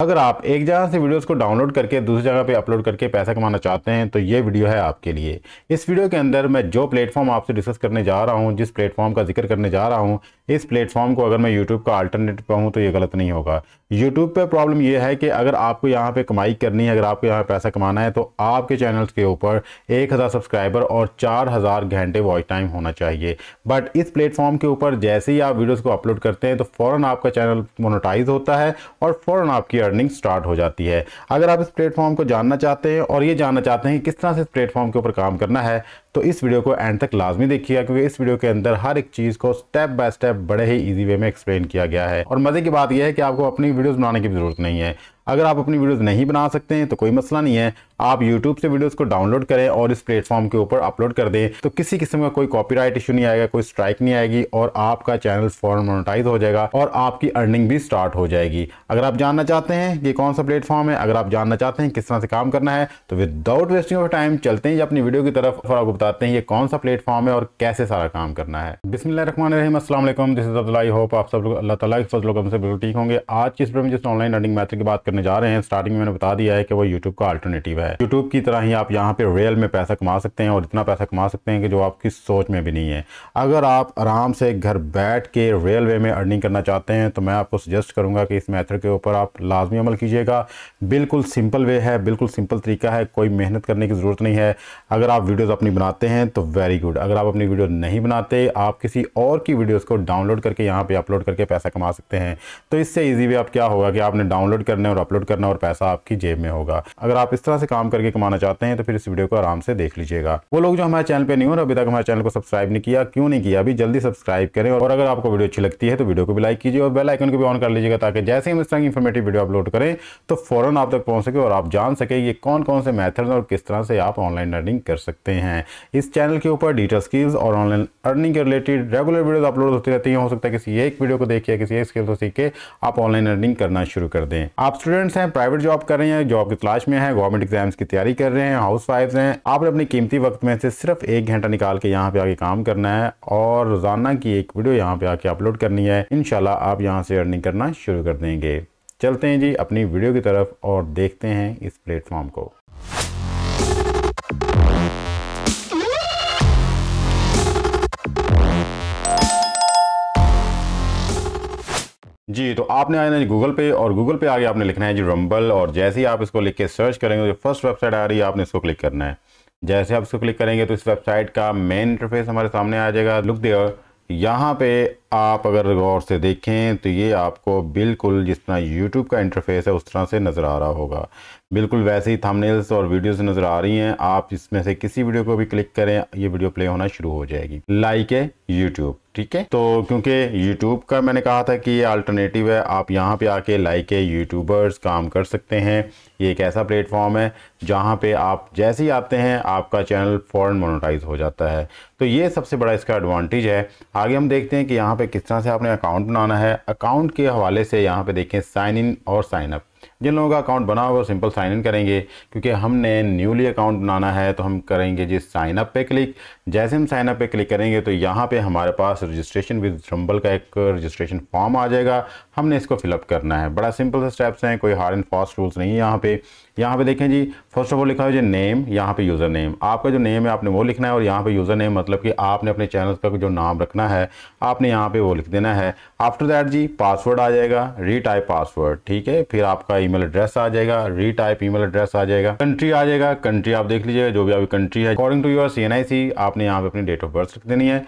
अगर आप एक जगह से वीडियोस को डाउनलोड करके दूसरी जगह पे अपलोड करके पैसा कमाना चाहते हैं तो ये वीडियो है आपके लिए इस वीडियो के अंदर मैं जो प्लेटफॉर्म आपसे डिस्कस करने जा रहा हूँ जिस प्लेटफॉर्म का जिक्र करने जा रहा हूँ इस प्लेटफॉर्म को अगर मैं यूट्यूब का आल्टरनेटिव कहूँ तो ये गलत नहीं होगा यूट्यूब पे प्रॉब्लम ये है कि अगर आपको यहाँ पे कमाई करनी है अगर आपको यहाँ पैसा कमाना है तो आपके चैनल्स के ऊपर 1000 सब्सक्राइबर और 4000 घंटे वॉच टाइम होना चाहिए बट इस प्लेटफॉर्म के ऊपर जैसे ही आप वीडियोज़ को अपलोड करते हैं तो फ़ौर आपका चैनल मोनोटाइज होता है और फ़ौरन आपकी अर्निंग स्टार्ट हो जाती है अगर आप इस प्लेटफॉर्म को जानना चाहते हैं और ये जानना चाहते हैं कि किस तरह से इस प्लेटफॉर्म के ऊपर काम करना है तो इस वीडियो को एंड तक लाजमी देखिएगा क्योंकि इस वीडियो के अंदर हर एक चीज़ को स्टेप बाय स्टेप बड़े ही ईजी वे में एक्सप्लेन किया गया है और मज़े की बात यह है कि आपको अपनी वीडियोज़ बनाने की ज़रूरत नहीं है अगर आप अपनी वीडियोज़ नहीं बना सकते हैं तो कोई मसला नहीं है आप यूट्यूब से वीडियोस को डाउनलोड करें और इस प्लेटफॉर्म के ऊपर अपलोड कर दें तो किसी किस्म का कोई कॉपीराइट इशू नहीं आएगा कोई स्ट्राइक नहीं आएगी और आपका चैनल फॉरन मोनोटाइज हो जाएगा और आपकी अर्निंग भी स्टार्ट हो जाएगी अगर आप जानना चाहते हैं कि कौन सा प्लेटफॉर्म है अगर आप जानना चाहते हैं किस तरह से काम करना है तो विदाउट वेस्टिंग ऑफ टाइम चलते हैं अपनी वीडियो की तरफ और आपको बताते हैं ये कौन सा प्लेटफॉर्म है और कैसे सारा काम करना है Bismil Aslam this is hope आप सब लोग अल्लाह ताला के से बिल्कुल ठीक होंगे आज की इस पर जिस ऑनलाइन अर्निंग मैथ की बात करने जा रहे हैं स्टार्टिंग में मैंने बता दिया है कि वो यूट्यूब का अल्टरनेटिव है है यूट्यूब की तरह ही आप यहाँ पे रियल में पैसा कमा सकते हैं और इतना पैसा कमा सकते हैं कि जो आपकी सोच में भी नहीं है अगर आप आराम से घर बैठ के रियल वे में अर्निंग करना चाहते हैं तो मैं आपको सजेस्ट करूँगा कि इस मैथड के ऊपर आप लाजमी अमल कीजिएगा बिल्कुल सिंपल वे है बिल्कुल सिंपल तरीका है कोई मेहनत करने की ज़रूरत नहीं है अगर आप वीडियोज़ अपनी बनाते हैं तो वेरी गुड अगर आप अपनी वीडियो नहीं बनाते आप किसी और की वीडियोज़ को डाउनलोड करके यहाँ पर अपलोड करके पैसा कमा सकते हैं तो इससे ईजी वे आप क्या होगा कि आपने डाउनलोड करने और अपलोड करना और पैसा आपकी जेब में होगा अगर आप इस तरह से काम करके कमाना चाहते हैं तो फिर इस वीडियो को आराम से देख लीजिएगा वो लोग जो हमारे चैनल पर नहीं हो अभी तक हमारे चैनल को सब्सक्राइब नहीं किया क्यों नहीं किया अभी जल्दी सब्सक्राइब करें और अगर आपको वीडियो अच्छी लगती है तो वीडियो को भी लाइक कीजिए और बेल आइकन को भी ऑन कर लीजिएगा ताकि जैसे हम इस तरह की इन्फॉर्मेटिव वीडियो अपलोड करें तो फौरन आप तक पहुंच सके और आप जान सके ये कौन कौन से मैथड और किस तरह से आप ऑनलाइन अर्निंग कर सकते हैं इस चैनल के ऊपर डिटेल स्किल्स और ऑनलाइन अर्निंग के रिलेटेड रेगुलर वीडियो अपलोड होती रहती है हो सकता है किसी एक वीडियो को देखिए किसी एक स्किल को सीख के आप ऑनलाइन अर्निंग करना शुरू कर दें आप स्टूडेंट्स हैं प्राइवेट जॉब कर रहे हैं जॉब की तलाश में है गवर्नमेंट एग्जाम एग्जाम्स की तैयारी कर रहे हैं हाउस वाइफ हैं आपने अपने कीमती वक्त में से सिर्फ एक घंटा निकाल के यहाँ पे आके काम करना है और रोजाना की एक वीडियो यहाँ पे आके अपलोड करनी है इनशाला आप यहाँ से अर्निंग करना शुरू कर देंगे चलते हैं जी अपनी वीडियो की तरफ और देखते हैं इस प्लेटफॉर्म को जी तो आपने आना जी गूगल पे और गूगल पे आगे आपने लिखना है जी रंबल और जैसे ही आप इसको लिख के सर्च करेंगे तो फर्स्ट वेबसाइट आ रही है आपने इसको क्लिक करना है जैसे आप इसको क्लिक करेंगे तो इस वेबसाइट का मेन इंटरफेस हमारे सामने आ जाएगा लुक देयर यहाँ पे आप अगर गौर से देखें तो ये आपको बिल्कुल जिस तरह यूट्यूब का इंटरफेस है उस तरह से नज़र आ रहा होगा बिल्कुल वैसे ही थंबनेल्स और वीडियोस नज़र आ रही हैं आप इसमें से किसी वीडियो को भी क्लिक करें ये वीडियो प्ले होना शुरू हो जाएगी लाइक है यूट्यूब ठीक है तो क्योंकि यूट्यूब का मैंने कहा था कि ये अल्टरनेटिव है आप यहाँ पे आके लाइक है यूट्यूबर्स काम कर सकते हैं ये एक ऐसा प्लेटफॉर्म है जहाँ पे आप जैसे ही आते हैं आपका चैनल फॉरन मोनोटाइज हो जाता है तो ये सबसे बड़ा इसका एडवांटेज है आगे हम देखते हैं कि यहाँ पर पे किस तरह से आपने अकाउंट बनाना है अकाउंट के हवाले से यहाँ पे देखें साइन इन और साइन अप जिन लोगों का अकाउंट बना होगा सिंपल साइन इन करेंगे क्योंकि हमने न्यूली अकाउंट बनाना है तो हम करेंगे जी साइन अप पे क्लिक जैसे हम साइन अप पे क्लिक करेंगे तो यहाँ पे हमारे पास रजिस्ट्रेशन विद रंबल का एक रजिस्ट्रेशन फॉर्म आ जाएगा हमने इसको फिलअप करना है बड़ा सिंपल से स्टेप्स हैं कोई हार्ड एंड फास्ट रूल्स नहीं है यहाँ पे यहाँ पे देखें जी फर्स्ट ऑफ ऑल लिखा हुआ जी नेम यहाँ पे यूज़र नेम आपका जो नेम है आपने वो लिखना है और यहाँ पे यूज़र नेम मतलब कि आपने अपने चैनल का जो नाम रखना है आपने यहाँ पे वो लिख देना है आफ्टर दैट जी पासवर्ड आ जाएगा रीटाइप पासवर्ड ठीक है फिर आपका ई ईमेल एड्रेस आ जाएगा रीटाइप ईमेल एड्रेस आ जाएगा कंट्री आ जाएगा कंट्री आप देख लीजिएगा जो भी आपकी कंट्री है अकॉर्डिंग टू योर सी आपने यहाँ पे अपनी डेट ऑफ बर्थ लिख देनी है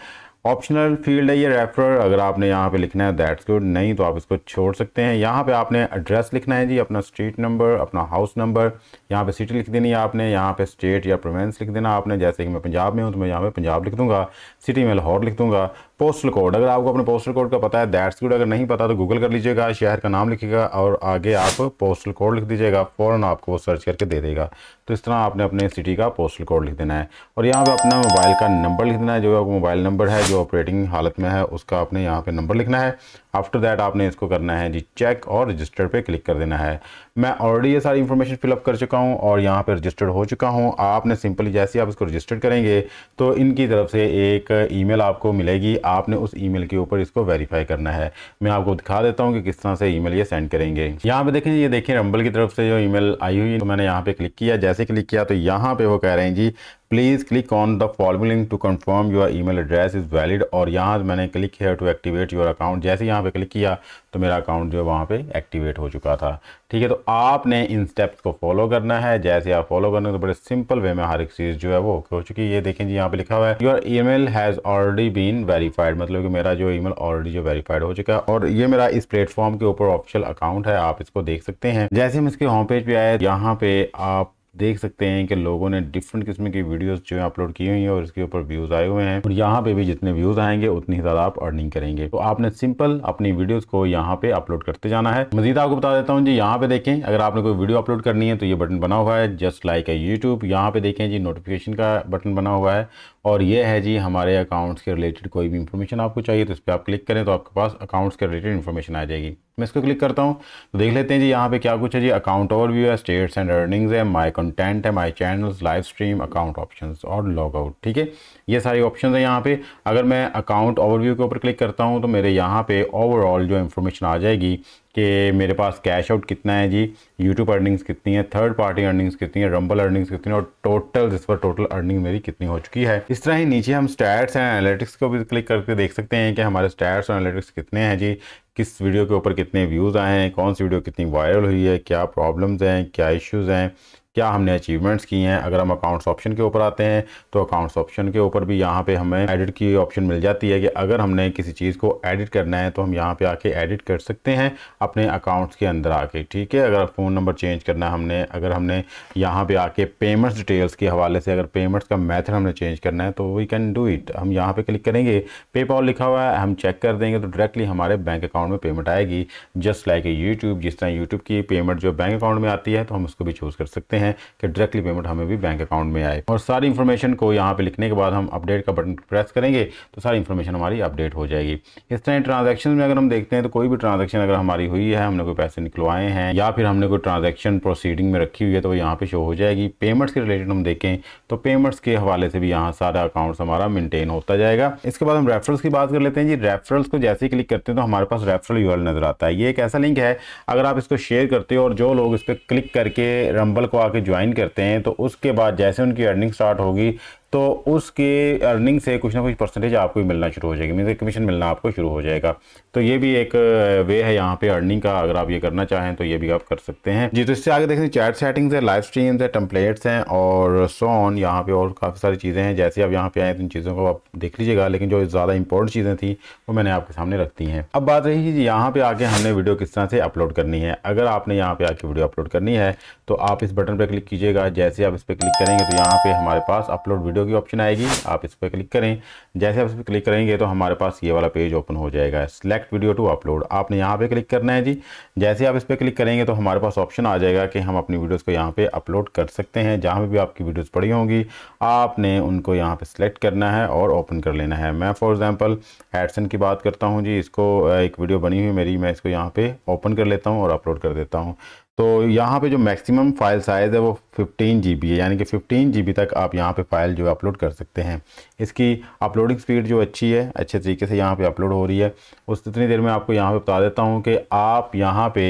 ऑप्शनल फील्ड है ये रेफर अगर आपने यहाँ पे लिखना है दैट्स गुड नहीं तो आप इसको छोड़ सकते हैं यहाँ पे आपने एड्रेस लिखना है जी अपना स्ट्रीट नंबर अपना हाउस नंबर यहाँ पे सिटी लिख देनी है आपने यहाँ पे स्टेट या प्रोवेंस लिख देना आपने जैसे कि मैं पंजाब में हूँ तो मैं यहाँ पे पंजाब लिख दूंगा सिटी में लाहौर लिख दूंगा पोस्टल कोड अगर आपको अपने पोस्टल कोड का पता है दैट्स गुड अगर नहीं पता तो गूगल कर लीजिएगा शहर का नाम लिखेगा और आगे आप पोस्टल कोड लिख दीजिएगा फ़ौरन आपको वो सर्च करके दे देगा तो इस तरह आपने अपने सिटी का पोस्टल कोड लिख देना है और यहाँ पर अपना मोबाइल का नंबर लिख देना है जो आपको मोबाइल नंबर है जो ऑपरेटिंग हालत में है उसका आपने यहाँ पर नंबर लिखना है आफ्टर दैट आपने इसको करना है जी चेक और रजिस्टर पर क्लिक कर देना है मैं ऑलरेडी ये सारी इन्फॉर्मेशन फिलअप कर चुका हूँ और यहाँ पर रजिस्टर्ड हो चुका हूँ आपने सिंपली जैसे आप इसको रजिस्टर्ड करेंगे तो इनकी तरफ से एक ई आपको मिलेगी आपने उस ईमेल के ऊपर इसको वेरीफाई करना है मैं आपको दिखा देता हूँ कि किस तरह से ईमेल ये सेंड करेंगे यहाँ पे देखें ये देखिए रंबल की तरफ से जो ईमेल आई हुई तो मैंने यहाँ पे क्लिक किया जैसे क्लिक किया तो यहाँ पे वो कह रहे हैं जी please click on the following link to confirm your email address is valid और यहाँ मैंने क्लिक किया टू एक्टिवेट योर अकाउंट जैसे यहाँ पे क्लिक किया तो मेरा अकाउंट जो है वहाँ पे एक्टिवेट हो चुका था ठीक है तो आपने इन स्टेप्स को फॉलो करना है जैसे आप फॉलो करने तो बड़े सिंपल वे में हर एक चीज़ जो है वो हो चुकी है ये देखें जी यहाँ पे लिखा हुआ है your email has already been verified मतलब कि मेरा जो ई मेल ऑलरेडी जो वेरीफाइड हो चुका है और ये मेरा इस प्लेटफॉर्म के ऊपर ऑफिशियल अकाउंट है आप इसको देख सकते हैं जैसे हम इसके होम पेज पे आए यहाँ पे आप देख सकते हैं कि लोगों ने डिफरेंट किस्म की वीडियोस जो है अपलोड की हुई हैं और इसके ऊपर व्यूज़ आए हुए हैं और यहाँ पे भी जितने व्यूज़ आएंगे उतनी ज़्यादा आप अर्निंग करेंगे तो आपने सिंपल अपनी वीडियोस को यहाँ पे अपलोड करते जाना है मजीद आपको बता देता हूँ जी यहाँ पे देखें अगर आपने कोई वीडियो अपलोड करनी है तो ये बटन बना हुआ है जस्ट लाइक ए यूट्यूब यहाँ पे देखें जी नोटिफिकेशन का बटन बना हुआ है और ये है जी हमारे अकाउंट्स के रिलेटेड कोई भी इन्फॉर्मेशन आपको चाहिए तो इस पर आप क्लिक करें तो आपके पास अकाउंट्स के रिलेटेड इन्फॉर्मेशन आ जाएगी मैं इसको क्लिक करता हूँ तो देख लेते हैं जी यहाँ पे क्या कुछ है जी अकाउंट ओवरव्यू है स्टेट्स एंड अर्निंग्स है माई कंटेंट है my channels live stream account option और लॉग आउट ठीक है ये सारे ऑप्शन हैं यहाँ पे अगर मैं अकाउंट ओवरव्यू के ऊपर क्लिक करता हूँ तो मेरे यहाँ पे ओवरऑल जो इन्फॉर्मेशन आ जाएगी कि मेरे पास कैश आउट कितना है जी यूट्यूब अर्निंग्स कितनी है थर्ड पार्टी अर्निंग्स कितनी है रंबल अर्निंग्स कितनी है और टोटल जिस पर टोटल अर्निंग मेरी कितनी हो चुकी है इस तरह ही नीचे हम स्टैट्स एंड एनालिटिक्स को भी क्लिक करके देख सकते हैं कि हमारे स्टैट्स और एनालिटिक्स कितने हैं जी किस वीडियो के ऊपर कितने व्यूज़ आए हैं कौन सी वीडियो कितनी वायरल हुई है क्या प्रॉब्लम्स हैं क्या इश्यूज़ हैं क्या हमने अचीवमेंट्स की हैं अगर हम अकाउंट्स ऑप्शन के ऊपर आते हैं तो अकाउंट्स ऑप्शन के ऊपर भी यहाँ पे हमें एडिट की ऑप्शन मिल जाती है कि अगर हमने किसी चीज़ को एडिट करना है तो हम यहाँ पे आके एडिट कर सकते हैं अपने अकाउंट्स के अंदर आके ठीक है अगर फ़ोन नंबर चेंज करना है हमने अगर हमने यहाँ पर आके पेमेंट्स डिटेल्स के हवाले से अगर पेमेंट्स का मैथड हमने चेंज करना है तो वी कैन डू इट हम यहाँ पर क्लिक करेंगे पेपॉल लिखा हुआ है हम चेक कर देंगे तो डायरेक्टली हमारे बैंक अकाउंट में पेमेंट आएगी जस्ट लाइक यूट्यूब जिस तरह यूट्यूब की पेमेंट जो बैंक अकाउंट में आती है तो हम उसको भी चूज़ कर सकते हैं हैं कि डायरेक्टली पेमेंट हमें भी बैंक अकाउंट में आए और सारी इन्फॉर्मेशन को यहाँ पर लिखने के बाद हम अपडेट का बटन प्रेस करेंगे तो सारी इन्फॉर्मेशन हमारी अपडेट हो जाएगी इस तरह ट्रांजेक्शन में अगर हम देखते हैं तो कोई भी ट्रांजेक्शन अगर हमारी हुई है हमने कोई पैसे निकलवाए हैं या फिर हमने कोई ट्रांजेक्शन प्रोसीडिंग में रखी हुई है तो यहाँ पर शो हो जाएगी पेमेंट्स के रिलेटेड हम देखें तो पेमेंट्स के हवाले से भी यहाँ सारा अकाउंट्स हमारा मेंटेन होता जाएगा इसके बाद हम रेफरल्स की बात कर लेते हैं जी रेफरल्स को जैसे ही क्लिक करते हैं तो हमारे पास रेफरल यूएल नज़र आता है ये एक ऐसा लिंक है अगर आप इसको शेयर करते हो और जो लोग इस पर क्लिक करके रंबल को आकर आके ज्वाइन करते हैं तो उसके बाद जैसे उनकी अर्निंग स्टार्ट होगी तो उसके अर्निंग से कुछ ना कुछ परसेंटेज आपको मिलना शुरू हो जाएगी मीन कमीशन मिलना आपको शुरू हो जाएगा तो ये भी एक वे uh, है यहाँ पे अर्निंग का अगर आप ये करना चाहें तो ये भी आप कर सकते हैं जी तो इससे आगे देखें चैट सेटिंग्स है लाइव स्ट्रीम्स है टम्पलेट्स हैं और सोन यहाँ पे और काफ़ी सारी चीज़ें हैं जैसे आप यहाँ पे आए तो इन चीज़ों को आप देख लीजिएगा लेकिन जो ज़्यादा इंपॉर्टेंट चीज़ें थी वो मैंने आपके सामने रख दी हैं अब बात रही कि यहाँ पर आके हमने वीडियो किस तरह से अपलोड करनी है अगर आपने यहाँ पर आके वीडियो अपलोड करनी है तो आप इस बटन पर क्लिक कीजिएगा जैसे आप इस पर क्लिक करेंगे तो यहाँ पर हमारे पास अपलोड वीडियो की ऑप्शन आएगी आप इस पर क्लिक करें जैसे आप इस पर क्लिक करेंगे तो हमारे पास ये वाला पेज ओपन हो जाएगा सेलेक्ट वीडियो टू अपलोड आपने यहाँ पे क्लिक करना है जी जैसे आप इस पर क्लिक करेंगे तो हमारे पास ऑप्शन आ जाएगा कि हम अपनी वीडियोज़ को यहाँ पर अपलोड कर सकते हैं जहाँ भी आपकी वीडियोज़ पड़ी होंगी आपने उनको यहाँ पर सिलेक्ट करना है और ओपन कर लेना है मैं फॉर एग्ज़ाम्पल एडसन की बात करता हूँ जी इसको एक वीडियो बनी हुई मेरी मैं इसको यहाँ पर ओपन कर लेता हूँ और अपलोड कर देता हूँ तो यहाँ पे जो मैक्सिमम फाइल साइज़ है वो 15 जी यानी कि 15 जी तक आप यहाँ पे फाइल जो है अपलोड कर सकते हैं इसकी अपलोडिंग स्पीड जो अच्छी है अच्छे तरीके से यहाँ पे अपलोड हो रही है उस इतनी देर में आपको यहाँ पे बता देता हूँ कि आप यहाँ पे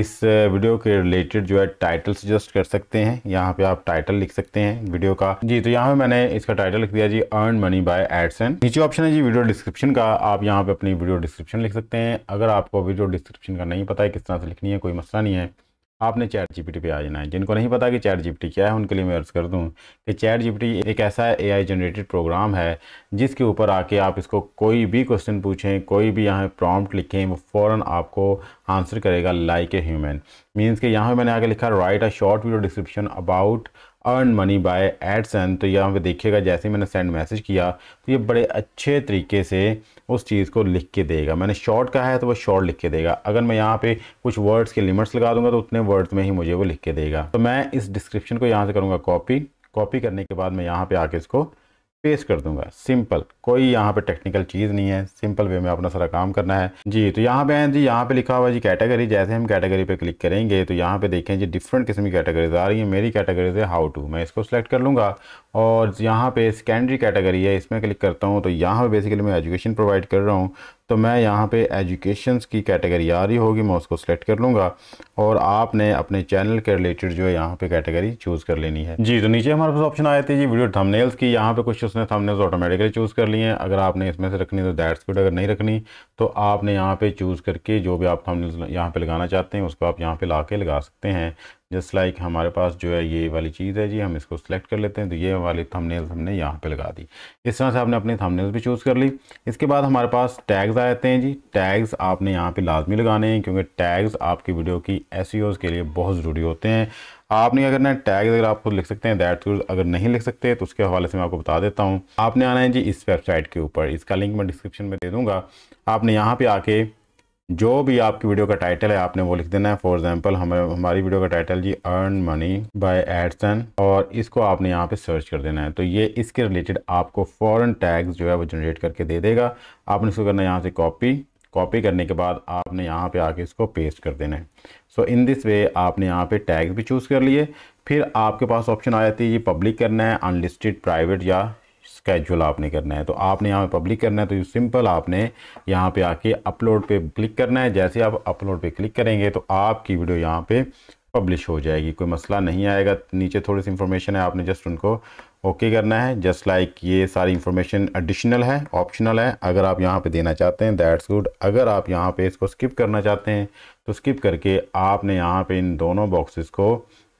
इस वीडियो के रिलेटेड जो है टाइटल सजेस्ट कर सकते हैं यहाँ पे आप टाइटल लिख सकते हैं वीडियो का जी तो यहाँ पे मैंने इसका टाइटल लिख दिया जी अर्न मनी बाय एडसन नीचे ऑप्शन है जी वीडियो डिस्क्रिप्शन का आप यहाँ पे अपनी वीडियो डिस्क्रिप्शन लिख सकते हैं अगर आपको वीडियो डिस्क्रिप्शन का नहीं पता है किस तरह से लिखनी है कोई मसला नहीं है आपने चैट जीपीटी पे आ जाना है जिनको नहीं पता कि चैट जीपीटी क्या है उनके लिए मैं अर्ज़ कर दूं कि चैट जीपीटी एक ऐसा एआई जनरेटेड प्रोग्राम है जिसके ऊपर आके आप इसको कोई भी क्वेश्चन पूछें कोई भी यहाँ प्रॉम्प्ट लिखें वो फ़ौर आपको आंसर करेगा लाइक ए ह्यूमन मीन्स कि यहाँ मैंने आगे लिखा write a short video description about earn money by send तो यहाँ पे देखिएगा जैसे मैंने सेंड मैसेज किया तो ये बड़े अच्छे तरीके से उस चीज़ को लिख के देगा मैंने शॉर्ट कहा है तो वो शॉर्ट लिख के देगा अगर मैं यहाँ पे कुछ वर्ड्स के लिमिट्स लगा दूंगा तो उतने वर्ड्स में ही मुझे वो लिख के देगा तो मैं इस डिस्क्रिप्शन को यहाँ से करूँगा कॉपी कॉपी करने के बाद मैं यहाँ पर आके इसको पेश कर दूंगा सिंपल कोई यहाँ पे टेक्निकल चीज़ नहीं है सिंपल वे में अपना सारा काम करना है जी तो यहाँ पे हैं जी यहाँ पे लिखा हुआ जी कैटेगरी जैसे हम कैटेगरी पे क्लिक करेंगे तो यहाँ पे देखें जी डिफरेंट किस्म की कैटेगरीज आ रही है मेरी कैटेगरीज है हाउ टू मैं इसको सिलेक्ट कर लूँगा और यहाँ पे सेकेंडरी कैटेगरी है इसमें क्लिक करता हूँ तो यहाँ पर बेसिकली मैं एजुकेशन प्रोवाइड कर रहा हूँ तो मैं यहाँ पे एजुकेशन की कैटेगरी आ रही होगी मैं उसको सेलेक्ट कर लूँगा और आपने अपने चैनल के रिलेटेड जो है यहाँ पे कैटेगरी चूज़ कर लेनी है जी तो नीचे हमारे पास ऑप्शन आए थे जी वीडियो थंबनेल्स की यहाँ पे कुछ उसने थंबनेल्स ऑटोमेटिकली चूज़ कर लिए हैं अगर आपने इसमें से रखनी तो दैट्स गुड अगर नहीं रखनी तो आपने यहाँ पर चूज़ करके जो भी आप थंबनेल्स यहाँ पर लगाना चाहते हैं उसको आप यहाँ पर ला के लगा सकते हैं जस्ट लाइक like हमारे पास जो है ये वाली चीज़ है जी हम इसको सेलेक्ट कर लेते हैं तो ये वाली थंबनेल्स हमने यहाँ पे लगा दी इस तरह से आपने अपनी थंबनेल्स भी चूज़ कर ली इसके बाद हमारे पास टैग्स आ जाते हैं जी टैग्स आपने यहाँ पे लाजमी लगाने हैं क्योंकि टैग्स आपकी वीडियो की एस e के लिए बहुत ज़रूरी होते हैं आपने अगर ना टैग अगर आप खुद लिख सकते हैं दैट गुड अगर नहीं लिख सकते तो उसके हवाले से मैं आपको बता देता हूँ आपने आना है जी इस वेबसाइट के ऊपर इसका लिंक मैं डिस्क्रिप्शन में दे दूँगा आपने यहाँ पर आके जो भी आपकी वीडियो का टाइटल है आपने वो लिख देना है फॉर एग्जाम्पल हमें हमारी वीडियो का टाइटल जी अर्न मनी बाय एडसन और इसको आपने यहाँ पे सर्च कर देना है तो ये इसके रिलेटेड आपको फॉरन टैग्स जो है वो जनरेट करके दे देगा आपने इसको करना है यहाँ से कॉपी कॉपी करने के बाद आपने यहाँ पे आके इसको पेस्ट कर देना है सो इन दिस वे आपने यहाँ पे टैग भी चूज़ कर लिए फिर आपके पास ऑप्शन आ जाती है ये पब्लिक करना है अनलिस्टेड प्राइवेट या स्केजुअल आपने करना है तो आपने यहाँ पे पब्लिक करना है तो सिंपल आपने यहाँ पे आके अपलोड पे क्लिक करना है जैसे आप अपलोड पे क्लिक करेंगे तो आपकी वीडियो यहाँ पे पब्लिश हो जाएगी कोई मसला नहीं आएगा नीचे थोड़ी सी इन्फॉर्मेशन है आपने जस्ट उनको ओके okay करना है जस्ट लाइक like ये सारी इन्फॉर्मेशन एडिशनल है ऑप्शनल है अगर आप यहाँ पे देना चाहते हैं दैट्स गुड अगर आप यहाँ पे इसको स्किप करना चाहते हैं तो स्किप करके आपने यहाँ पे इन दोनों बॉक्सेस को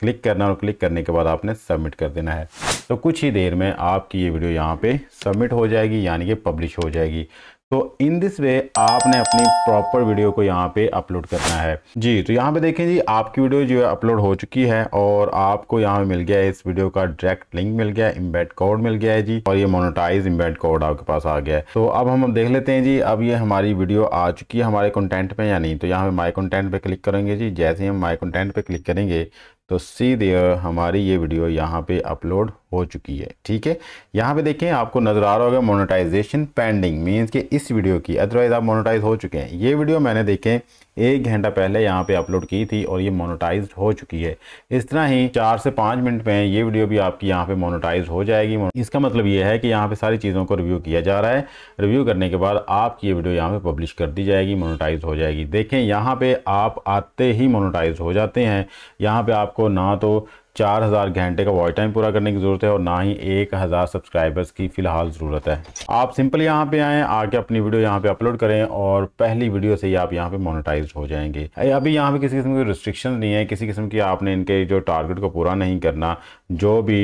क्लिक करना और क्लिक करने के बाद आपने सबमिट कर देना है तो कुछ ही देर में आपकी ये वीडियो यहाँ पे सबमिट हो जाएगी यानी कि पब्लिश हो जाएगी तो इन दिस वे आपने अपनी प्रॉपर वीडियो को यहाँ पे अपलोड करना है जी तो यहाँ पे देखें जी आपकी वीडियो जो है अपलोड हो चुकी है और आपको यहाँ पे मिल गया है इस वीडियो का डायरेक्ट लिंक मिल गया है इम्बेड कोड मिल गया है जी और ये मोनोटाइज इम्बेड कोड आपके पास आ गया है तो अब हम देख लेते हैं जी अब ये हमारी वीडियो आ चुकी है हमारे कॉन्टेंट पे या नहीं तो यहाँ पे माई कॉन्टेंट पे क्लिक करेंगे जी जैसे ही हम माई कॉन्टेंट पे क्लिक करेंगे तो सी देयर हमारी ये वीडियो यहाँ पे अपलोड हो चुकी है ठीक है यहाँ पे देखें आपको नज़र आ रहा होगा मोनेटाइजेशन पेंडिंग मींस कि इस वीडियो की अदरवाइज़ आप मोनेटाइज हो चुके हैं ये वीडियो मैंने देखें एक घंटा पहले यहाँ पे अपलोड की थी और ये मोनेटाइज हो चुकी है इस तरह ही चार से पाँच मिनट में ये वीडियो भी आपकी यहाँ पे मोनेटाइज हो जाएगी इसका मतलब ये है कि यहाँ पे सारी चीज़ों को रिव्यू किया जा रहा है रिव्यू करने के बाद आपकी ये वीडियो यहाँ पे पब्लिश कर दी जाएगी मोनेटाइज हो जाएगी देखें यहाँ पे आप आते ही मोनेटाइज हो जाते हैं यहाँ पे आपको ना तो चार हज़ार घंटे का वॉइस टाइम पूरा करने की ज़रूरत है और ना ही एक हज़ार सब्सक्राइबर्स की फ़िलहाल ज़रूरत है आप सिंपल यहाँ पे आएँ आके अपनी वीडियो यहाँ पे अपलोड करें और पहली वीडियो से ही आप यहाँ पे मोनेटाइज हो जाएंगे अभी यहाँ पे किसी किस्म की रिस्ट्रिक्शन नहीं है किसी किस्म की आपने इनके जो टारगेट को पूरा नहीं करना जो भी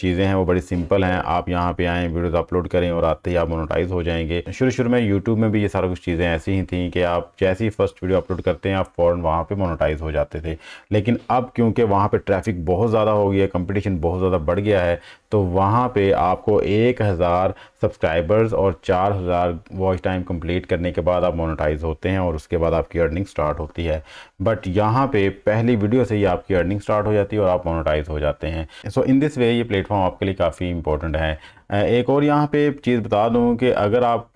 चीज़ें हैं वो बड़ी सिंपल हैं आप यहाँ पर आएँ वीडियोज़ अपलोड करें और आते ही आप मोनोटाइज हो जाएंगे शुरू शुरू में यूट्यूब में भी ये सारा कुछ चीज़ें ऐसी ही थी कि आप जैसे ही फर्स्ट वीडियो अपलोड करते हैं आप फ़ौर वहाँ पर मोनोटाइज हो जाते थे लेकिन अब क्योंकि वहाँ पर ट्रैफिक बहुत बहुत ज़्यादा हो गई है कंपटीशन बहुत ज़्यादा बढ़ गया है तो वहाँ पे आपको एक हज़ार सब्सक्राइबर्स और चार हज़ार वॉच टाइम कंप्लीट करने के बाद आप मोनेटाइज होते हैं और उसके बाद आपकी अर्निंग स्टार्ट होती है बट यहाँ पे पहली वीडियो से ही आपकी अर्निंग स्टार्ट हो जाती है और आप मोनेटाइज हो जाते हैं सो इन दिस वे ये प्लेटफॉर्म आपके लिए काफ़ी इंपॉर्टेंट है एक और यहाँ पे चीज़ बता दूँ कि अगर आप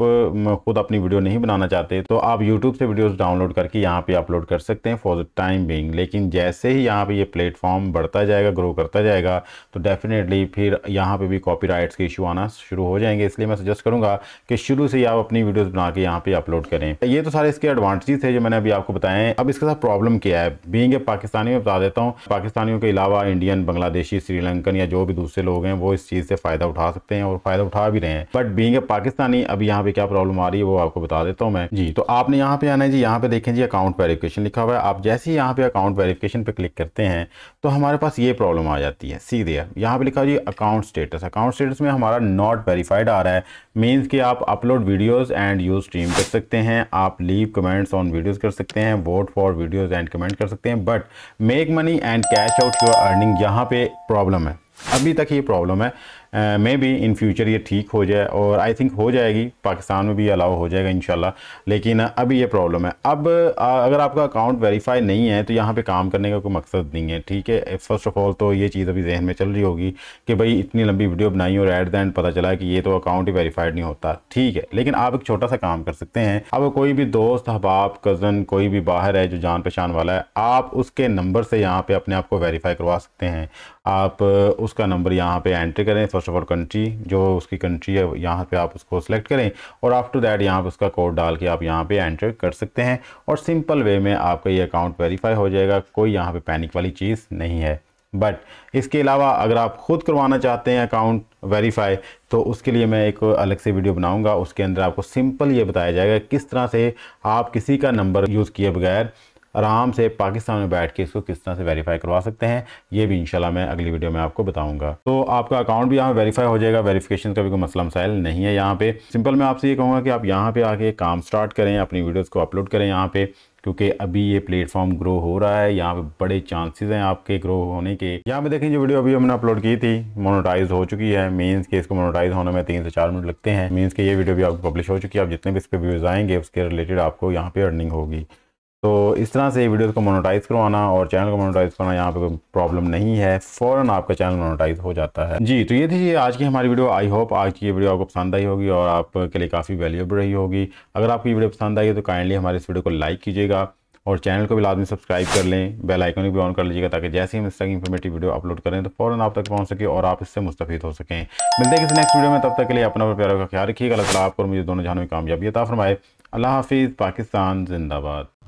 खुद अपनी वीडियो नहीं बनाना चाहते तो आप यूट्यूब से वीडियोस डाउनलोड करके यहाँ पे अपलोड कर सकते हैं फॉर द टाइम बीइंग लेकिन जैसे ही यहाँ पे ये प्लेटफॉर्म बढ़ता जाएगा ग्रो करता जाएगा तो डेफिनेटली फिर यहाँ पे भी कॉपीराइट्स के इशू आना शुरू हो जाएंगे इसलिए मैं सजेस्ट करूँगा कि शुरू से ही आप अपनी वीडियोस बना के यहाँ पे अपलोड करें ये तो सारे इसके एडवांटेजेस थे जो मैंने अभी आपको बताए हैं अब इसके साथ प्रॉब्लम क्या है बींग पाकिस्तानी में बता देता हूँ पाकिस्तानियों के अलावा इंडियन बांग्लादेशी श्रीलंकन या जो भी दूसरे लोग हैं वो इस चीज़ से फ़ायदा उठा सकते हैं और फ़ायदा उठा भी रहे हैं बट बींग पाकिस्तानी अभी यहाँ पे क्या प्रॉब्लम आ रही है वो आपको बता देता हूँ मैं जी तो आपने यहाँ पे आना है जी यहाँ पे देखें जी अकाउंट वेरिफिकेशन लिखा हुआ है आप जैसे ही यहाँ पे अकाउंट वेरिफिकेशन पे क्लिक करते हैं तो हमारे पास ये प्रॉब्लम आ जाती है सीधे यहाँ पे लिखा जी account account status account status में हमारा नॉट वेरीफाइड आ रहा है मीन्स कि आप upload videos and use stream कर सकते हैं आप लीव कमेंट्स ऑन वीडियोस कर सकते हैं vote for videos and comment कर सकते हैं but make money and cash out your earning यहाँ पे प्रॉब्लम है अभी तक ये प्रॉब्लम है मे भी इन फ्यूचर ये ठीक हो जाए और आई थिंक हो जाएगी पाकिस्तान में भी अलाउ हो जाएगा इन लेकिन अभी ये प्रॉब्लम है अब अगर आपका अकाउंट वेरीफाई नहीं है तो यहाँ पर काम करने का कोई मकसद नहीं है ठीक है फर्स्ट ऑफ ऑल तो ये चीज़ अभी जहन में चल रही होगी कि भाई इतनी लंबी वीडियो बनाई और एट द एंड पता चला कि ये तो अकाउंट ही वेरीफाइड नहीं होता ठीक है लेकिन आप एक छोटा सा काम कर सकते हैं अब कोई भी दोस्त अहबाब कज़न कोई भी बाहर है जो जान पहचान वाला है आप उसके नंबर से यहाँ पे अपने आप को वेरीफाई करवा सकते हैं आप उसका नंबर यहाँ पे एंट्री करें फर्स्ट ऑफ ऑल कंट्री जो उसकी कंट्री है यहाँ पे आप उसको सेलेक्ट करें और आफ्टर दैट यहाँ पे उसका कोड डाल के आप यहाँ पे एंटर कर सकते हैं और सिंपल वे में आपका ये अकाउंट वेरीफाई हो जाएगा कोई यहाँ पे पैनिक वाली चीज़ नहीं है बट इसके अलावा अगर आप ख़ुद करवाना चाहते हैं अकाउंट वेरीफाई तो उसके लिए मैं एक अलग से वीडियो बनाऊंगा उसके अंदर आपको सिंपल ये बताया जाएगा किस तरह से आप किसी का नंबर यूज़ किए बगैर आराम से पाकिस्तान में बैठ के इसको किस तरह से वेरीफाई करवा सकते हैं ये भी इंशाल्लाह मैं अगली वीडियो में आपको बताऊंगा तो आपका अकाउंट भी यहाँ वेरीफाई हो जाएगा वेरीफिकेशन का भी कोई मसला मसाइल नहीं है यहाँ पे सिंपल मैं आपसे ये कहूँगा कि आप यहाँ पे आके काम स्टार्ट करें अपनी वीडियोज़ को अपलोड करें यहाँ पे क्योंकि अभी ये प्लेटफॉर्म ग्रो हो रहा है यहाँ पे बड़े चांसेस हैं आपके ग्रो होने के यहाँ पे देखें जो वीडियो अभी हमने अपलोड की थी मोनोटाइज हो चुकी है मीन्स के इसको मोनोटाइज होने में तीन से चार मिनट लगते हैं मीन्स के ये वीडियो भी आपको पब्लिश हो चुकी है आप जितने भी इस पर व्यूज आएंगे उसके रिलेटेड आपको यहाँ पे अर्निंग होगी तो इस तरह से वीडियोस को मोनोटाइज करवाना और चैनल को मोनोटाइज करना यहाँ पे कोई प्रॉब्लम नहीं है फ़ौरन आपका चैनल मोनोटाइज हो जाता है जी तो ये थी आज की हमारी वीडियो आई होप आज की ये वीडियो आपको पसंद आई होगी और आपके लिए काफ़ी वैल्यूएबल रही होगी अगर आपकी वीडियो पसंद आई है तो काइंडली हमारे इस वीडियो को लाइक कीजिएगा और चैनल को भी लाजमी सब्सक्राइब कर लें बेल आइकन भी ऑन कर लीजिएगा ताकि जैसे ही हम इस तरह की इन्फॉर्मेटिव वीडियो अपलोड करें तो फ़ौरन आप तक पहुंच सके और आप इससे मुस्तफ़ हो सकें मिलते हैं किसी नेक्स्ट वीडियो में तब तक के लिए अपना प्यारों का ख्याल रखिएगा अल्लाह आपको मुझे दोनों जहानों में कामयाबी अता फरमाए अल्लाह हाफिज़ पाकिस्तान जिंदाबाद